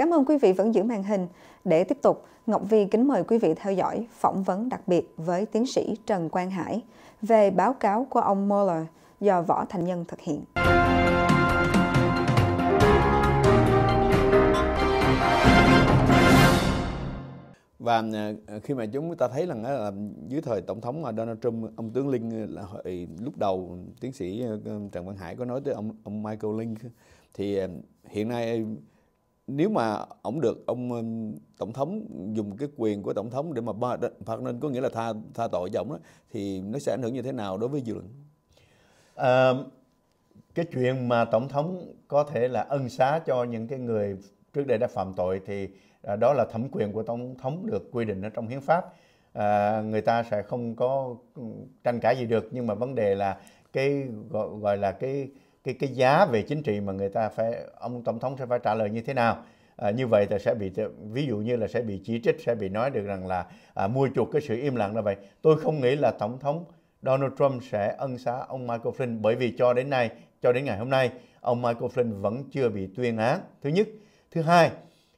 Cảm ơn quý vị vẫn giữ màn hình. Để tiếp tục, Ngọc Vi kính mời quý vị theo dõi phỏng vấn đặc biệt với tiến sĩ Trần Quang Hải về báo cáo của ông Mueller do Võ Thành Nhân thực hiện. và ờ, khi mà chúng ta thấy rằng là dưới thời tổng thống ờ, Donald Trump ông tướng Linh ờ, là lúc đầu tiến sĩ Trần Văn Hải có nói tới ông ông Michael Linh thì hiện nay nếu mà ông được ông tổng thống dùng cái quyền của tổng thống để mà phạt nên có nghĩa là tha tha tội cho ổng đó thì nó sẽ ảnh hưởng như thế nào đối với dư luận à, cái chuyện mà tổng thống có thể là ân xá cho những cái người trước đây đã phạm tội thì à, đó là thẩm quyền của tổng thống được quy định ở trong hiến pháp à, người ta sẽ không có tranh cãi gì được nhưng mà vấn đề là cái gọi, gọi là cái cái cái giá về chính trị mà người ta phải ông tổng thống sẽ phải trả lời như thế nào à, như vậy thì sẽ bị ví dụ như là sẽ bị chỉ trích sẽ bị nói được rằng là à, mua chuộc cái sự im lặng là vậy tôi không nghĩ là tổng thống Donald Trump sẽ ân xá ông Michael Flynn bởi vì cho đến nay cho đến ngày hôm nay ông Michael Flynn vẫn chưa bị tuyên án thứ nhất thứ hai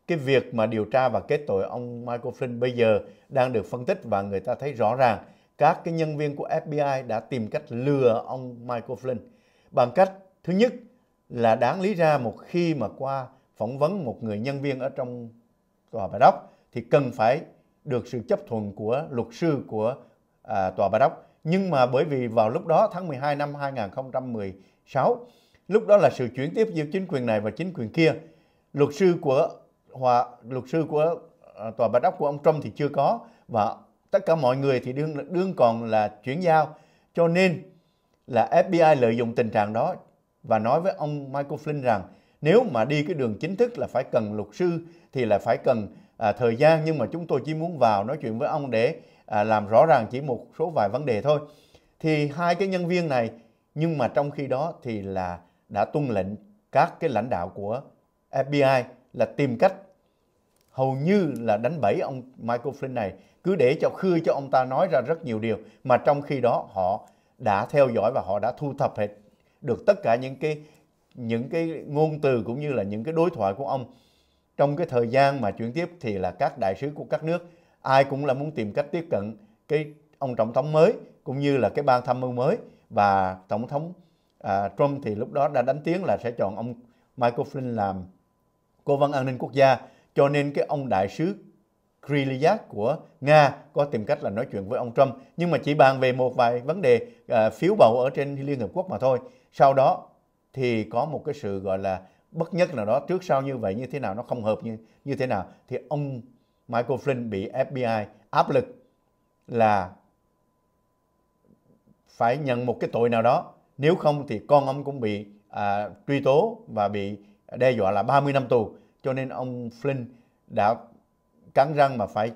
cái việc mà điều tra và kết tội ông Michael Flynn bây giờ đang được phân tích và người ta thấy rõ ràng các cái nhân viên của FBI đã tìm cách lừa ông Michael Flynn bằng cách Thứ nhất là đáng lý ra một khi mà qua phỏng vấn một người nhân viên ở trong tòa bà đốc thì cần phải được sự chấp thuận của luật sư của à, tòa bà đốc. Nhưng mà bởi vì vào lúc đó tháng 12 năm 2016, lúc đó là sự chuyển tiếp giữa chính quyền này và chính quyền kia. Luật sư của hòa luật sư của à, tòa bà đốc của ông Trump thì chưa có và tất cả mọi người thì đương đương còn là chuyển giao. Cho nên là FBI lợi dụng tình trạng đó và nói với ông Michael Flynn rằng nếu mà đi cái đường chính thức là phải cần luật sư thì là phải cần à, thời gian nhưng mà chúng tôi chỉ muốn vào nói chuyện với ông để à, làm rõ ràng chỉ một số vài vấn đề thôi. Thì hai cái nhân viên này nhưng mà trong khi đó thì là đã tuân lệnh các cái lãnh đạo của FBI là tìm cách hầu như là đánh bẫy ông Michael Flynn này cứ để cho khơi cho ông ta nói ra rất nhiều điều mà trong khi đó họ đã theo dõi và họ đã thu thập hết được tất cả những cái những cái ngôn từ cũng như là những cái đối thoại của ông trong cái thời gian mà chuyển tiếp thì là các đại sứ của các nước ai cũng là muốn tìm cách tiếp cận cái ông tổng thống mới cũng như là cái ban tham mưu mới và tổng thống à, Trump thì lúc đó đã đánh tiếng là sẽ chọn ông Michael Flynn làm cố vấn an ninh quốc gia cho nên cái ông đại sứ Kryliak của Nga có tìm cách là nói chuyện với ông Trump nhưng mà chỉ bàn về một vài vấn đề à, phiếu bầu ở trên Liên Hợp Quốc mà thôi. Sau đó thì có một cái sự gọi là bất nhất nào đó trước sau như vậy như thế nào nó không hợp như như thế nào thì ông Michael Flynn bị FBI áp lực là phải nhận một cái tội nào đó nếu không thì con ông cũng bị à, truy tố và bị đe dọa là 30 năm tù cho nên ông Flynn đã cắn răng mà phải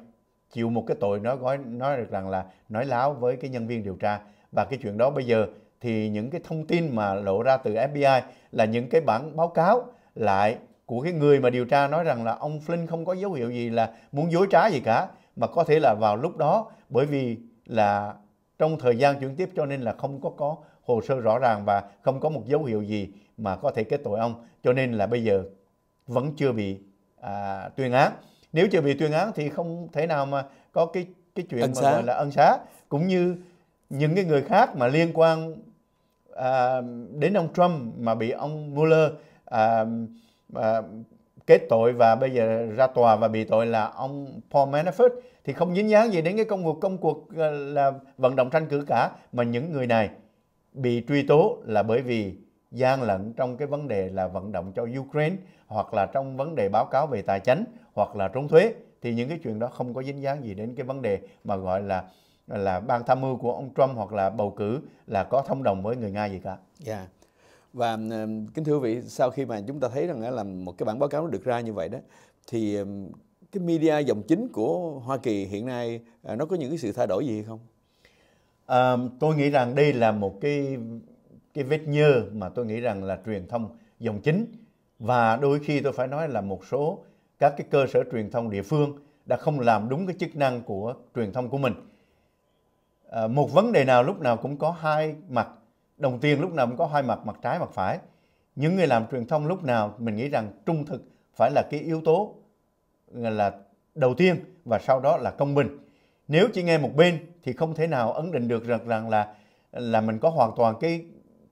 chịu một cái tội nói nói nói được rằng là nói láo với cái nhân viên điều tra và cái chuyện đó bây giờ thì những cái thông tin mà lộ ra từ FBI là những cái bản báo cáo lại của cái người mà điều tra nói rằng là ông Flynn không có dấu hiệu gì là muốn dối trá gì cả mà có thể là vào lúc đó bởi vì là trong thời gian chuyển tiếp cho nên là không có có hồ sơ rõ ràng và không có một dấu hiệu gì mà có thể kết tội ông cho nên là bây giờ vẫn chưa bị à, tuyên án nếu chưa bị tuyên án thì không thể nào mà có cái cái chuyện mà gọi là ân xá cũng như những cái người khác mà liên quan à, đến ông Trump mà bị ông Mueller à, à, kết tội và bây giờ ra tòa và bị tội là ông Paul Manafort thì không dính dáng gì đến cái công cuộc công cuộc à, là vận động tranh cử cả mà những người này bị truy tố là bởi vì gian lận trong cái vấn đề là vận động cho Ukraine hoặc là trong vấn đề báo cáo về tài chính hoặc là trốn thuế thì những cái chuyện đó không có dính dáng gì đến cái vấn đề mà gọi là là ban tham mưu của ông Trump hoặc là bầu cử là có thông đồng với người Nga gì cả. Dạ. Yeah. Và kính thưa quý vị, sau khi mà chúng ta thấy rằng là một cái bản báo cáo nó được ra như vậy đó thì cái media dòng chính của Hoa Kỳ hiện nay à, nó có những cái sự thay đổi gì hay không? À, tôi nghĩ rằng đây là một cái cái vết nhơ mà tôi nghĩ rằng là truyền thông dòng chính và đôi khi tôi phải nói là một số các cái cơ sở truyền thông địa phương đã không làm đúng cái chức năng của truyền thông của mình. À, một vấn đề nào lúc nào cũng có hai mặt, đồng tiền lúc nào cũng có hai mặt, mặt trái mặt phải. Những người làm truyền thông lúc nào mình nghĩ rằng trung thực phải là cái yếu tố là đầu tiên và sau đó là công bình. Nếu chỉ nghe một bên thì không thể nào ấn định được rằng, rằng là là mình có hoàn toàn cái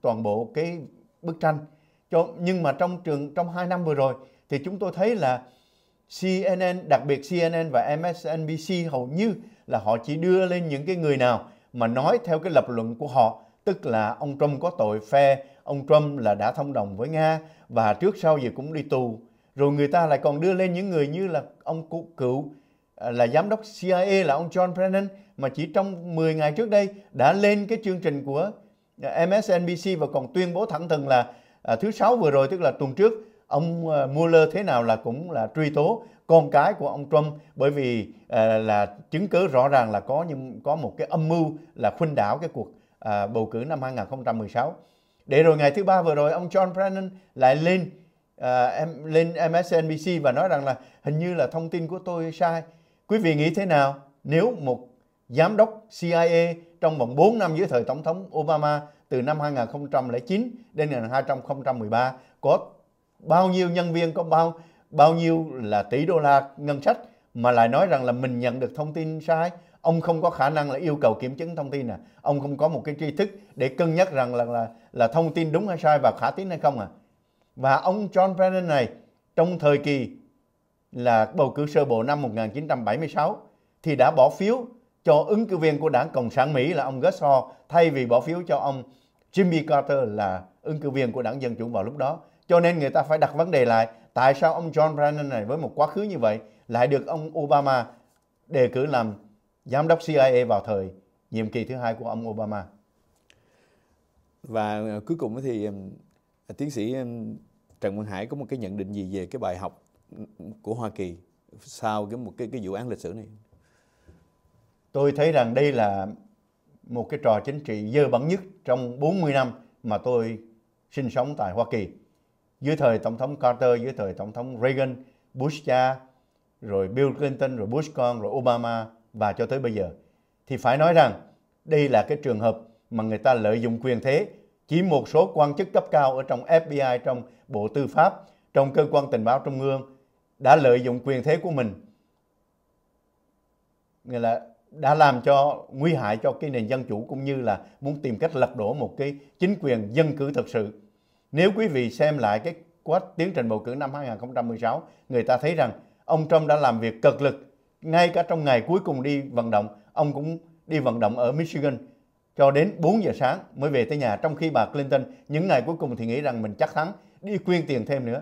toàn bộ cái bức tranh cho nhưng mà trong trường trong 2 năm vừa rồi thì chúng tôi thấy là CNN đặc biệt CNN và MSNBC hầu như là họ chỉ đưa lên những cái người nào mà nói theo cái lập luận của họ tức là ông Trump có tội phe ông Trump là đã thông đồng với Nga và trước sau gì cũng đi tù rồi người ta lại còn đưa lên những người như là ông cụ cựu à, là giám đốc CIA là ông John Brennan mà chỉ trong 10 ngày trước đây đã lên cái chương trình của MSNBC và còn tuyên bố thẳng thừng là à, thứ sáu vừa rồi tức là tuần trước ông à, Mueller thế nào là cũng là truy tố con cái của ông Trump bởi vì à, là chứng cứ rõ ràng là có nhưng có một cái âm mưu là khuynh đảo cái cuộc à, bầu cử năm 2016. Để rồi ngày thứ ba vừa rồi ông John Brennan lại lên à, em, lên MSNBC và nói rằng là hình như là thông tin của tôi sai. Quý vị nghĩ thế nào nếu một giám đốc CIA trong vòng 4 năm dưới thời Tổng thống Obama từ năm 2009 đến năm 2013 có bao nhiêu nhân viên có bao bao nhiêu là tỷ đô la ngân sách mà lại nói rằng là mình nhận được thông tin sai ông không có khả năng là yêu cầu kiểm chứng thông tin à ông không có một cái tri thức để cân nhắc rằng là là là thông tin đúng hay sai và khả tín hay không à và ông John Brennan này trong thời kỳ là bầu cử sơ bộ năm 1976 thì đã bỏ phiếu cho ứng cử viên của đảng Cộng sản Mỹ là ông Gus thay vì bỏ phiếu cho ông Jimmy Carter là ứng cử viên của đảng Dân Chủ vào lúc đó. Cho nên người ta phải đặt vấn đề lại tại sao ông John Brennan này với một quá khứ như vậy lại được ông Obama đề cử làm giám đốc CIA vào thời nhiệm kỳ thứ hai của ông Obama. Và ờ, cuối cùng thì tiến sĩ Trần Văn Hải có một cái nhận định gì về cái bài học của Hoa Kỳ sau cái một cái cái vụ án lịch sử này? Tôi thấy rằng đây là một cái trò chính trị dơ bẩn nhất trong 40 năm mà tôi sinh sống tại Hoa Kỳ. Dưới thời Tổng thống Carter, dưới thời Tổng thống Reagan, Bush cha, rồi Bill Clinton, rồi Bush con, rồi Obama và cho tới bây giờ. Thì phải nói rằng đây là cái trường hợp mà người ta lợi dụng quyền thế. Chỉ một số quan chức cấp cao ở trong FBI, trong Bộ Tư pháp, trong cơ quan tình báo trung ương đã lợi dụng quyền thế của mình. người là đã làm cho nguy hại cho cái nền dân chủ cũng như là muốn tìm cách lật đổ một cái chính quyền dân cử thực sự. Nếu quý vị xem lại cái quá tiến trình bầu cử năm 2016, người ta thấy rằng ông Trump đã làm việc cực lực. Ngay cả trong ngày cuối cùng đi vận động, ông cũng đi vận động ở Michigan cho đến 4 giờ sáng mới về tới nhà. Trong khi bà Clinton những ngày cuối cùng thì nghĩ rằng mình chắc thắng, đi quyên tiền thêm nữa.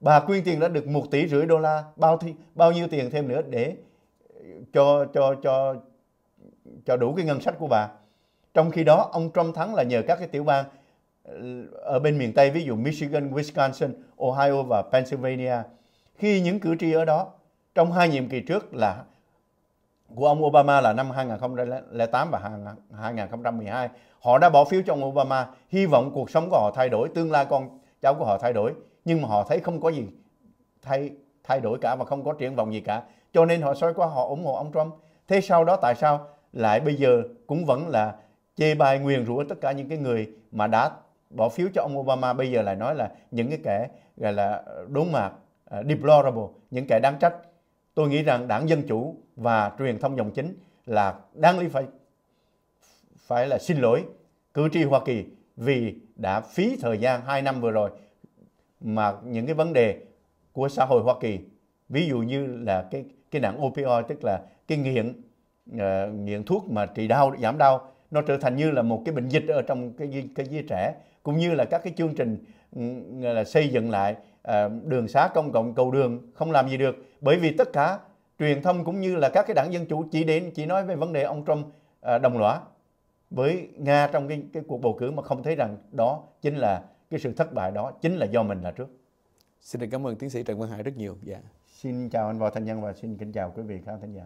Bà quyên tiền đã được 1 tỷ rưỡi đô la, bao, thi, bao nhiêu tiền thêm nữa để cho cho cho cho đủ cái ngân sách của bà. Trong khi đó ông Trump thắng là nhờ các cái tiểu bang ờ, ở bên miền Tây ví dụ Michigan, Wisconsin, Ohio và Pennsylvania. Khi những cử tri ở đó trong hai nhiệm kỳ trước là của ông Obama là năm 2008 và 2012, họ đã bỏ phiếu cho ông Obama, hy vọng cuộc sống của họ thay đổi, tương lai con cháu của họ thay đổi, nhưng mà họ thấy không có gì thay thay đổi cả và không có triển vọng gì cả cho nên họ soi qua họ ủng hộ ông Trump. Thế sau đó tại sao lại bây giờ cũng vẫn là chê bai nguyền rủa tất cả những cái người mà đã bỏ phiếu cho ông Obama bây giờ lại nói là những cái kẻ gọi là đốn mạc, uh, deplorable, những kẻ đáng trách. Tôi nghĩ rằng đảng Dân Chủ và truyền thông dòng chính là đáng lý phải phải là xin lỗi cử tri Hoa Kỳ vì đã phí thời gian 2 năm vừa rồi mà những cái vấn đề của xã hội Hoa Kỳ ví dụ như là cái cái nạn opioid tức là cái nghiện uh, nghiện thuốc mà trị đau giảm đau nó trở thành như là một cái bệnh dịch ở trong cái cái giới trẻ cũng như là các cái chương trình ừ, là xây dựng lại uh, đường xá công cộng cầu đường không làm gì được bởi vì tất cả truyền thông cũng như là các cái đảng dân chủ chỉ đến chỉ nói về vấn đề ông Trump uh, đồng lõa với Nga trong cái, cái cuộc bầu cử mà không thấy rằng đó chính là cái sự thất bại đó chính là do mình là trước. Xin được cảm ơn tiến sĩ Trần văn Hải rất nhiều. Dạ. Yeah. Xin chào anh Võ Thanh Nhân và xin kính chào quý vị khán thính giả.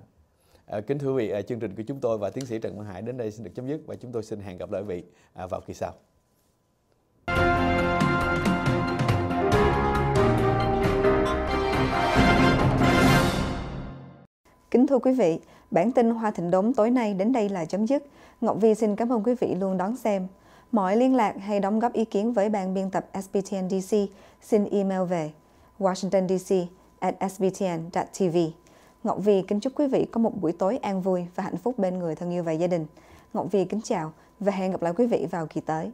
À, kính thưa quý vị, à, chương trình của chúng tôi và tiến sĩ Trần Văn Hải đến đây xin được chấm dứt và chúng tôi xin hẹn gặp lại quý vị à, vào kỳ sau. Kính thưa quý vị, bản tin Hoa Thịnh Đống tối nay đến đây là chấm dứt. Ngọc Vi xin cảm ơn quý vị luôn đón xem. Mọi liên lạc hay đóng góp ý kiến với ban biên tập SPTN DC xin email về Washington DC at svtn.tv. Ngọc Vì kính chúc quý vị có một buổi tối an vui và hạnh phúc bên người thân yêu và gia đình. Ngọc Vì kính chào và hẹn gặp lại quý vị vào kỳ tới.